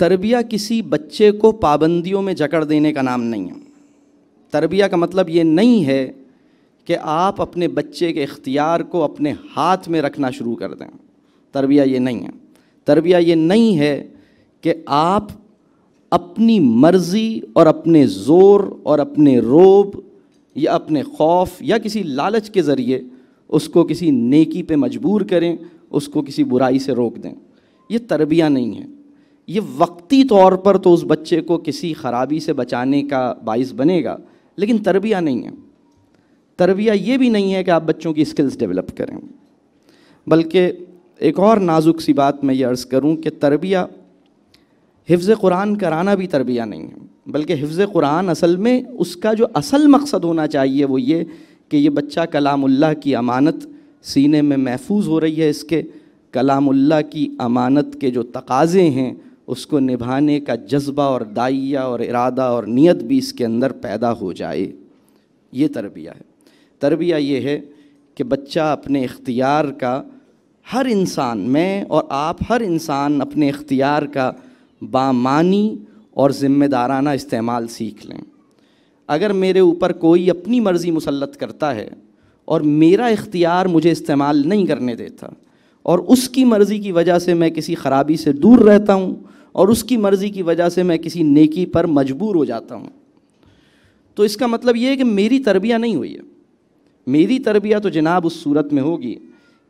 तरबिया किसी बच्चे को पाबंदियों में जकड़ देने का नाम नहीं है तरबिया का मतलब ये नहीं है कि आप अपने बच्चे के इख्तियार को अपने हाथ में रखना शुरू कर दें तरबिया ये नहीं है तरबिया ये नहीं है कि आप अपनी मर्ज़ी और अपने ज़ोर और अपने रोब या अपने खौफ या किसी लालच के ज़रिए उसको किसी नेकी पे मजबूर करें उसको किसी बुराई से रोक दें ये तरबिया नहीं है ये वक्ती तौर पर तो उस बच्चे को किसी ख़राबी से बचाने का बाइस बनेगा लेकिन तरबिया नहीं है तरबिया ये भी नहीं है कि आप बच्चों की स्किल्स डेवलप करें बल्कि एक और नाजुक सी बात मैं ये अर्ज़ करूँ कि तरबिया हिफ्ज़ कुरान कराना भी तरबिया नहीं है बल्कि हिफ्ज़ कुरान असल में उसका जो असल मकसद होना चाहिए वो ये कि ये बच्चा कलामुल्लाह की अमानत सीने में महफूज हो रही है इसके कलामुल्ला की अमानत के जो तकाज़े हैं उसको निभाने का जज्बा और दाइया और इरादा और नियत भी इसके अंदर पैदा हो जाए ये तरबिया है तरबिया ये है कि बच्चा अपने इख्तियार का हर इंसान मैं और आप हर इंसान अपने इख्तियार का बामानी और ज़िम्मेदाराना इस्तेमाल सीख लें अगर मेरे ऊपर कोई अपनी मर्ज़ी मुसलत करता है और मेरा इख्तियार मुझे इस्तेमाल नहीं करने देता और उसकी मर्ज़ी की वजह से मैं किसी ख़राबी से दूर रहता हूँ और उसकी मर्ज़ी की वजह से मैं किसी नेकी पर मजबूर हो जाता हूँ तो इसका मतलब ये है कि मेरी तरबिया नहीं हुई है मेरी तरबिया तो जनाब उस सूरत में होगी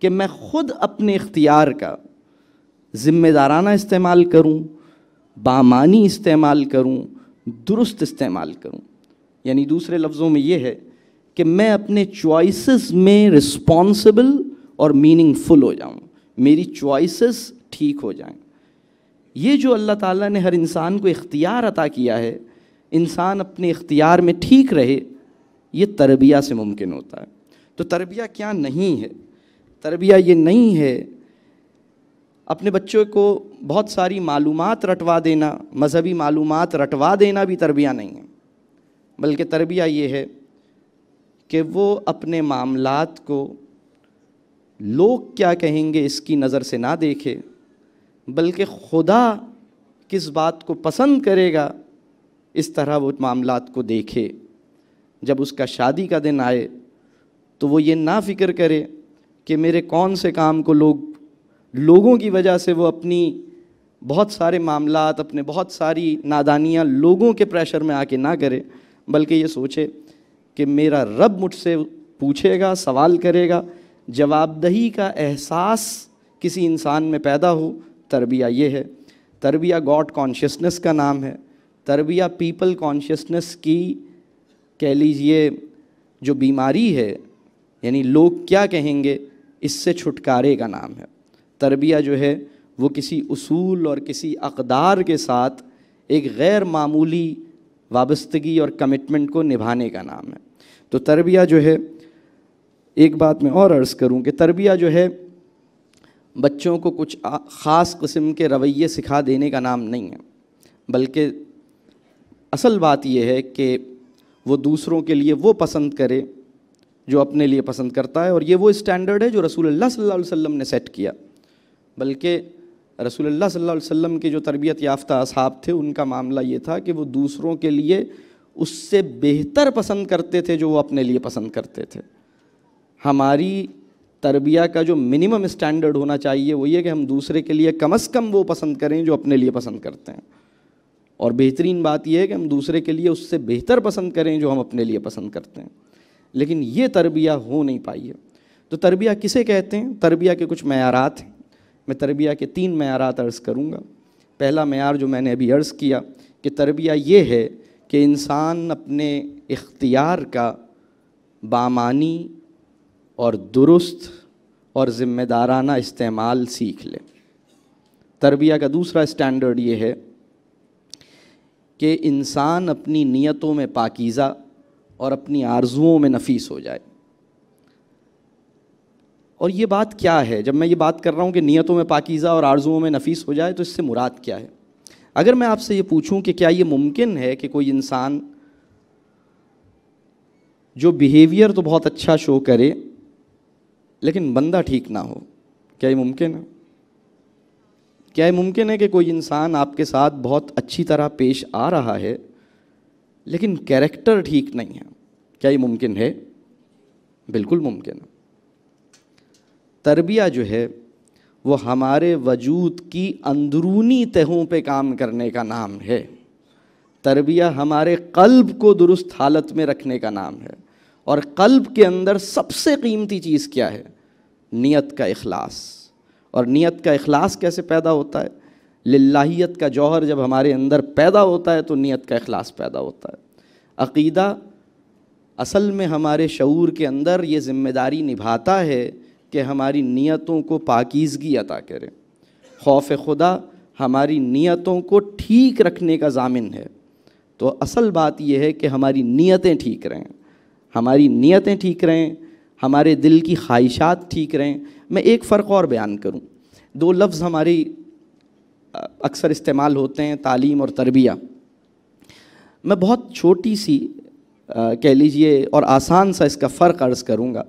कि मैं ख़ुद अपने इख्तियार का ज़िम्मेदाराना इस्तेमाल करूँ बामानी इस्तेमाल करूँ दुरुस्त इस्तेमाल करूँ यानी दूसरे लफ्ज़ों में ये है कि मैं अपने चॉइसेस में रिस्पॉन्सिबल और मीनिंगफुल हो जाऊँ मेरी चॉइसेस ठीक हो जाएँ ये जो अल्लाह ताला ने हर इंसान को इख्तियार अता किया है इंसान अपने इख्तियार में ठीक रहे ये तरबिया से मुमकिन होता है तो तरबिया क्या नहीं है तरबिया ये नहीं है अपने बच्चों को बहुत सारी मालूम रटवा देना मजहबी मालूम रटवा देना भी तरबिया नहीं है बल्कि तरबिया ये है कि वो अपने मामलात को लोग क्या कहेंगे इसकी नज़र से ना देखे बल्कि खुदा किस बात को पसंद करेगा इस तरह वो मामला को देखे जब उसका शादी का दिन आए तो वो ये ना फिक्र करे कि मेरे कौन से काम को लोग लोगों की वजह से वो अपनी बहुत सारे मामला अपने बहुत सारी नादानियाँ लोगों के प्रेशर में आके ना करे बल्कि ये सोचे कि मेरा रब मुझसे पूछेगा सवाल करेगा जवाबदही का एहसास किसी इंसान में पैदा हो तरबिया ये है तरबिया गॉड कॉन्शियसनेस का नाम है तरबिया पीपल कॉन्शियसनेस की कह लीजिए जो बीमारी है यानी लोग क्या कहेंगे इससे छुटकारे का नाम है तरबिया जो है वो किसी उसूल और किसी अकदार के साथ एक गैर मामूली वाबस्तगी और कमिटमेंट को निभाने का नाम है तो तरबिया जो है एक बात मैं और अर्ज़ करूं कि तरबिया जो है बच्चों को कुछ ख़ास कस्म के रवैये सिखा देने का नाम नहीं है बल्कि असल बात यह है कि वो दूसरों के लिए वो पसंद करे जो अपने लिए पसंद करता है और ये वो स्टैंडर्ड है जो रसूलुल्लाह सल्लल्लाहु अलैहि वसल्लम ने सेट किया बल्कि रसूलुल्लाह सल्लल्लाहु अलैहि वसल्लम के जो तरबियत याफ्ता असहाब थे उनका मामला ये था कि वो दूसरों के लिए उससे बेहतर पसंद करते थे जो वो अपने लिए पसंद करते थे हमारी तरबिया का जो मिनिमम स्टैंडर्ड होना चाहिए वो ये कि हम दूसरे के लिए कम अज़ कम वो पसंद करें जो अपने लिए पसंद करते हैं और बेहतरीन बात यह है कि हम दूसरे के लिए उससे बेहतर पसंद करें जो हम अपने लिए पसंद करते हैं लेकिन ये तरबिया हो नहीं पाई है तो तरबिया किसे कहते हैं तरबिया के कुछ मैारात हैं मैं तरबिया के तीन मैारात अर्ज़ करूँगा पहला मैार जो मैंने अभी अर्ज़ किया कि तरबिया ये है कि इंसान अपने इख्तियार का बामानी और दुरुस्त और ज़िम्मेदाराना इस्तेमाल सीख लें तरबिया का दूसरा स्टैंडर्ड ये है कि इंसान अपनी नियतों में पाकिज़ा और अपनी आर्जुओं में नफीस हो जाए और ये बात क्या है जब मैं ये बात कर रहा हूँ कि नियतों में पाकिज़ा और आर्ज़ुओं में नफीस हो जाए तो इससे मुराद क्या है अगर मैं आपसे ये पूछूं कि क्या ये मुमकिन है कि कोई इंसान जो बिहेवियर तो बहुत अच्छा शो करे लेकिन बंदा ठीक ना हो क्या ये मुमकिन है क्या ये मुमकिन है कि कोई इंसान आपके साथ बहुत अच्छी तरह पेश आ रहा है लेकिन कैरेक्टर ठीक नहीं है क्या ये मुमकिन है बिल्कुल मुमकिन है तरबिया जो है वो हमारे वजूद की अंदरूनी तहों पे काम करने का नाम है तरबिया हमारे कल्ब को दुरुस्त हालत में रखने का नाम है और कल्ब के अंदर सबसे कीमती चीज़ क्या है नियत का अखलास और नियत का अखलास कैसे पैदा होता है लाहीत का जौहर जब हमारे अंदर पैदा होता है तो नियत का अखलास पैदा होता है अकीदा असल में हमारे शूर के अंदर ये ज़िम्मेदारी निभाता है कि हमारी नियतों को पाकिजगी अदा करें खौफ खुदा हमारी नियतों को ठीक रखने का जामिन है तो असल बात यह है कि हमारी नियतें ठीक रहें हमारी नीयतें ठीक रहें हमारे दिल की ख्वाहिशात ठीक रहें मैं एक फ़र्क और बयान करूं दो लफ्ज़ हमारी अक्सर इस्तेमाल होते हैं तालीम और तरबिया मैं बहुत छोटी सी कह लीजिए और आसान सा इसका फ़र्क अर्ज़ करूँगा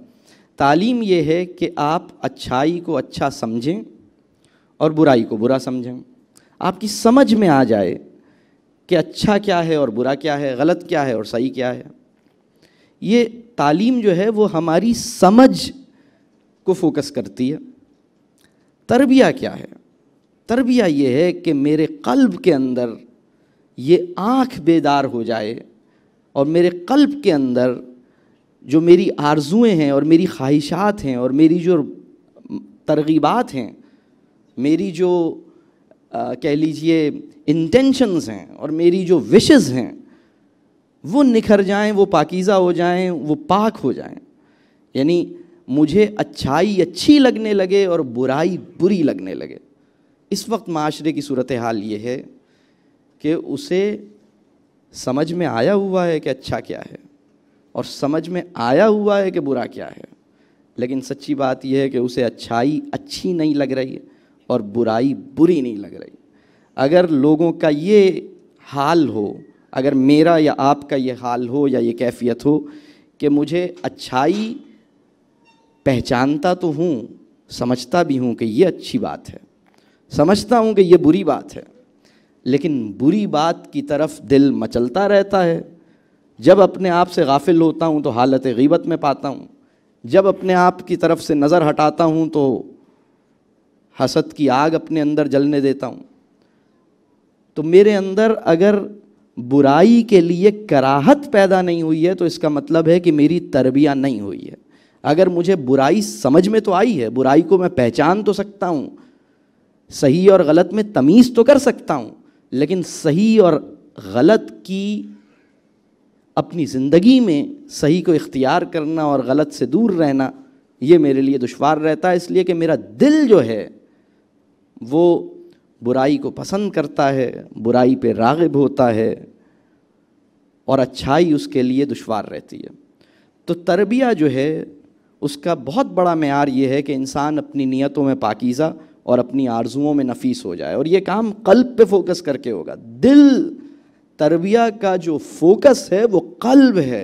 तालीम ये है कि आप अच्छाई को अच्छा समझें और बुराई को बुरा समझें आपकी समझ में आ जाए कि अच्छा क्या है और बुरा क्या है गलत क्या है और सही क्या है ये तालीम जो है वो हमारी समझ को फोकस करती है तरबिया क्या है तरबिया ये है कि मेरे कल्ब के अंदर ये आँख बेदार हो जाए और मेरे कल्ब के अंदर जो मेरी आर्जुएँ हैं और मेरी ख्वाहिशात हैं और मेरी जो तरगीबात हैं मेरी जो कह लीजिए इंटेंशंस हैं और मेरी जो विशेज़ हैं वो निखर जाएं वो पाकिज़ा हो जाएं वो पाक हो जाएं यानी मुझे अच्छाई अच्छी लगने लगे और बुराई बुरी लगने लगे इस वक्त माशरे की सूरत हाल ये है कि उसे समझ में आया हुआ है कि अच्छा क्या है और समझ में आया हुआ है कि बुरा क्या है लेकिन सच्ची बात यह है कि उसे अच्छाई अच्छी नहीं लग रही और बुराई बुरी नहीं लग रही अगर लोगों का ये हाल हो अगर मेरा या आपका ये हाल हो या ये कैफियत हो कि मुझे अच्छाई पहचानता तो हूँ समझता भी हूँ कि ये अच्छी बात है समझता हूँ कि ये बुरी बात है लेकिन बुरी बात की तरफ दिल मचलता रहता है जब अपने आप से गाफिल होता हूँ तो हालत गीबत में पाता हूँ जब अपने आप की तरफ से नज़र हटाता हूँ तो हसद की आग अपने अंदर जलने देता हूँ तो मेरे अंदर अगर बुराई के लिए कराहत पैदा नहीं हुई है तो इसका मतलब है कि मेरी तरबिया नहीं हुई है अगर मुझे बुराई समझ में तो आई है बुराई को मैं पहचान तो सकता हूँ सही और गलत में तमीज़ तो कर सकता हूँ लेकिन सही और गलत की अपनी ज़िंदगी में सही को इख्तियार करना और गलत से दूर रहना ये मेरे लिए दुशवार रहता है इसलिए कि मेरा दिल जो है वो बुराई को पसंद करता है बुराई पे रागब होता है और अच्छाई उसके लिए दुशवार रहती है तो तरबिया जो है उसका बहुत बड़ा मैार ये है कि इंसान अपनी नीयतों में पाकिज़ा और अपनी आरजुओं में नफीस हो जाए और ये काम कल्ब पे फोकस करके होगा दिल तरबिया का जो फोकस है वो कल्ब है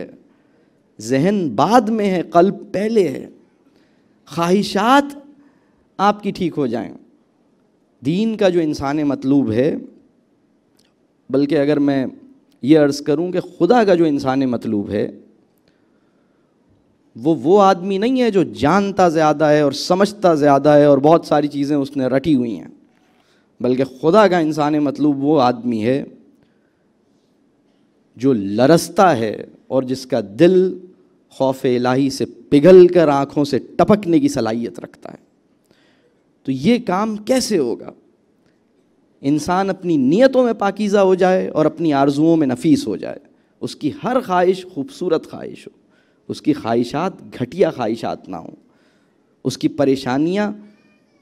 जहन बाद में है कल्ब पहले है ख्वाहिशात आपकी ठीक हो जाएं दीन का जो इंसान मतलूब है बल्कि अगर मैं ये अर्ज़ करूं कि खुदा का जो इंसान मतलूब है वो वो आदमी नहीं है जो जानता ज़्यादा है और समझता ज़्यादा है और बहुत सारी चीज़ें उसने रटी हुई हैं बल्कि खुदा का इंसान मतलूब वो आदमी है जो लरसता है और जिसका दिल खौफ इलाही से पिघल कर आँखों से टपकने की सलाहियत रखता है तो ये काम कैसे होगा इंसान अपनी नीयतों में पाकिज़ा हो जाए और अपनी आरजुओं में नफीस हो जाए उसकी हर ख्वाहिश खूबसूरत ख्वाहिश हो उसकी ख्वाहिशात घटिया ख्वाहिशात ना हों उसकी परेशानियाँ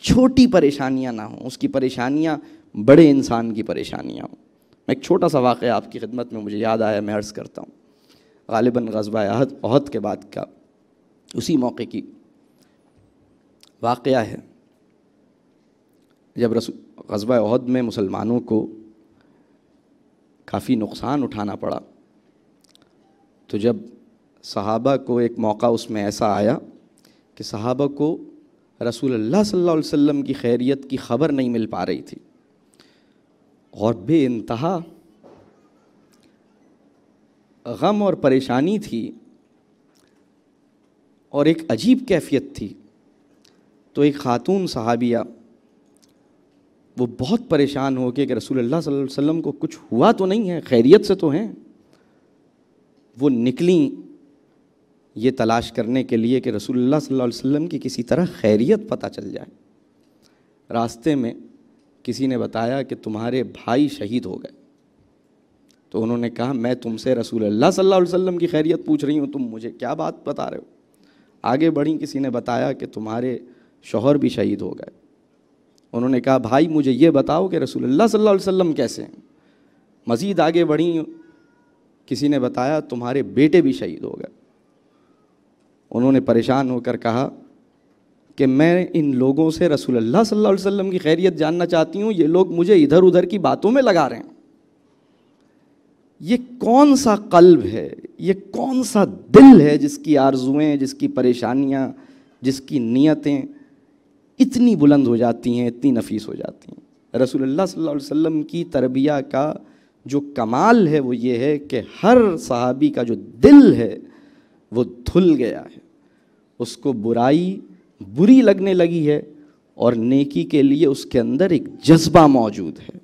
छोटी परेशानियाँ ना हों उसकी परेशानियाँ बड़े इंसान की परेशानियाँ हों मैं एक छोटा सा वाक़ आपकी खिदमत में मुझे याद आया मैं अर्ज़ करता हूँ गालिबा गजबा अहद अहद के बाद का उसी मौके की वाक़ है जब रसू गजबा अहद में मुसलमानों को काफ़ी नुकसान उठाना पड़ा तो जब सहाबा को एक मौका उसमें ऐसा आया कि सहाबा को रसूल अल्लाह सल्लल्लाहु अलैहि वसल्लम की खैरियत की खबर नहीं मिल पा रही थी और बे इंतहा गम और परेशानी थी और एक अजीब कैफियत थी तो एक खातून सहाबिया वो बहुत परेशान हो कि रसूल अल्लाह वसल्लम को कुछ हुआ तो नहीं है खैरियत से तो हैं वो निकली ये तलाश करने के लिए कि रसूलुल्लाह सल्लल्लाहु अलैहि वसल्लम की किसी तरह खैरियत पता चल जाए रास्ते में किसी ने बताया कि तुम्हारे भाई शहीद हो गए तो उन्होंने कहा मैं तुमसे रसूल अल्लाह सल्लल्लाहु अलैहि वसल्लम की खैरियत पूछ रही हूँ तुम मुझे क्या बात बता रहे हो आगे बढ़ी किसी ने बताया कि तुम्हारे शौहर भी शहीद हो गए उन्होंने कहा भाई मुझे ये बताओ कि रसूलुल्लाह सल्लल्लाहु अलैहि वसल्लम कैसे हैं मज़ीद आगे बढ़ी किसी ने बताया तुम्हारे बेटे भी शहीद हो गए उन्होंने परेशान होकर कहा कि मैं इन लोगों से रसूल अल्लाह सल्लल्लाहु अलैहि वसल्लम की खैरियत जानना चाहती हूँ ये लोग मुझे इधर उधर की बातों में लगा रहे हैं ये कौन सा कल्ब है ये कौन सा दिल है जिसकी आरजुएं जिसकी परेशानियाँ जिसकी नीयतें इतनी बुलंद हो जाती हैं इतनी नफीस हो जाती हैं रसूलुल्लाह सल्लल्लाहु अलैहि वसल्लम की तरबिया का जो कमाल है वो ये है कि हर सहाबी का जो दिल है वो धुल गया है उसको बुराई बुरी लगने लगी है और नेकी के लिए उसके अंदर एक जज्बा मौजूद है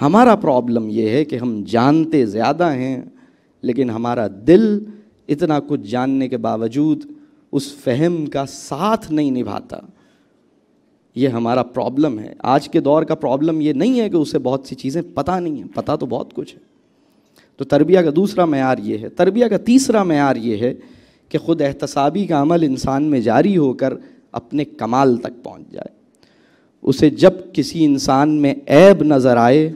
हमारा प्रॉब्लम ये है कि हम जानते ज़्यादा हैं लेकिन हमारा दिल इतना कुछ जानने के बावजूद उस फहम का साथ नहीं निभाता ये हमारा प्रॉब्लम है आज के दौर का प्रॉब्लम ये नहीं है कि उसे बहुत सी चीज़ें पता नहीं है पता तो बहुत कुछ है तो तरबिया का दूसरा मैार ये है तरबिया का तीसरा मैार ये है कि ख़ुद एहतसाबी का अमल इंसान में जारी होकर अपने कमाल तक पहुँच जाए उसे जब किसी इंसान में ऐब नज़र आए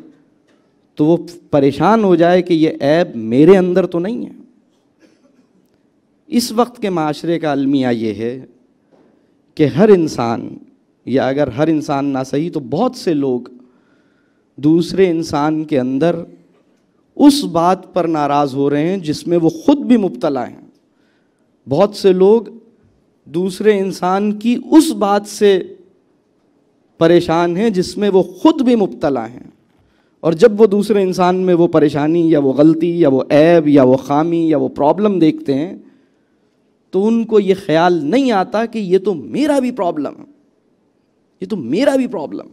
तो वो परेशान हो जाए कि ये ऐब मेरे अंदर तो नहीं है इस वक्त के माशरे का अलमिया ये है कि हर इंसान या अगर हर इंसान ना सही तो बहुत से लोग दूसरे इंसान के अंदर उस बात पर नाराज़ हो रहे हैं जिसमें वो ख़ुद भी मुबतला हैं बहुत से लोग दूसरे इंसान की उस बात से परेशान हैं जिसमें वो ख़ुद भी मुबतला हैं और जब वो दूसरे इंसान में वो परेशानी या वो गलती या वो ऐब या वो खामी या वो प्रॉब्लम देखते हैं तो उनको ये ख्याल नहीं आता कि ये तो मेरा भी प्रॉब्लम है ये तो मेरा भी प्रॉब्लम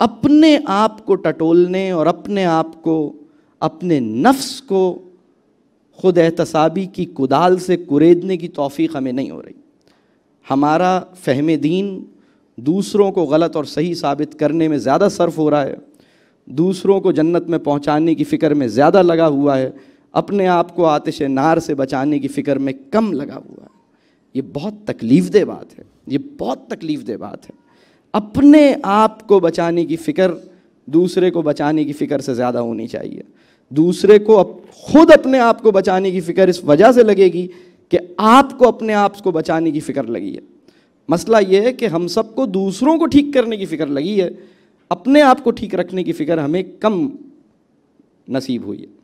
अपने आप को टटोलने और अपने आप को अपने नफ्स को खुद एहतसाबी की कुदाल से कुरेदने की तोफ़ी हमें नहीं हो रही हमारा फहम दीन दूसरों को गलत और सही साबित करने में ज़्यादा सर्फ हो रहा है दूसरों को जन्नत में पहुंचाने की फ़िक्र में ज़्यादा लगा हुआ है अपने आप को आतिश नार से बचाने की फ़िक्र में कम लगा हुआ है ये बहुत तकलीफ़ बात है ये बहुत तकलीफ दे बात है अपने आप को बचाने की फ़िक्र दूसरे को बचाने की फ़िक्र से ज़्यादा होनी चाहिए दूसरे को अप, खुद अपने आप को बचाने की फ़िक्र इस वजह से लगेगी कि आपको अपने आप को बचाने की फ़िक्र लगी है मसला ये है कि हम सबको दूसरों को ठीक करने की फ़िक्र लगी है अपने आप को ठीक रखने की फ़िक्र हमें कम नसीब हुई है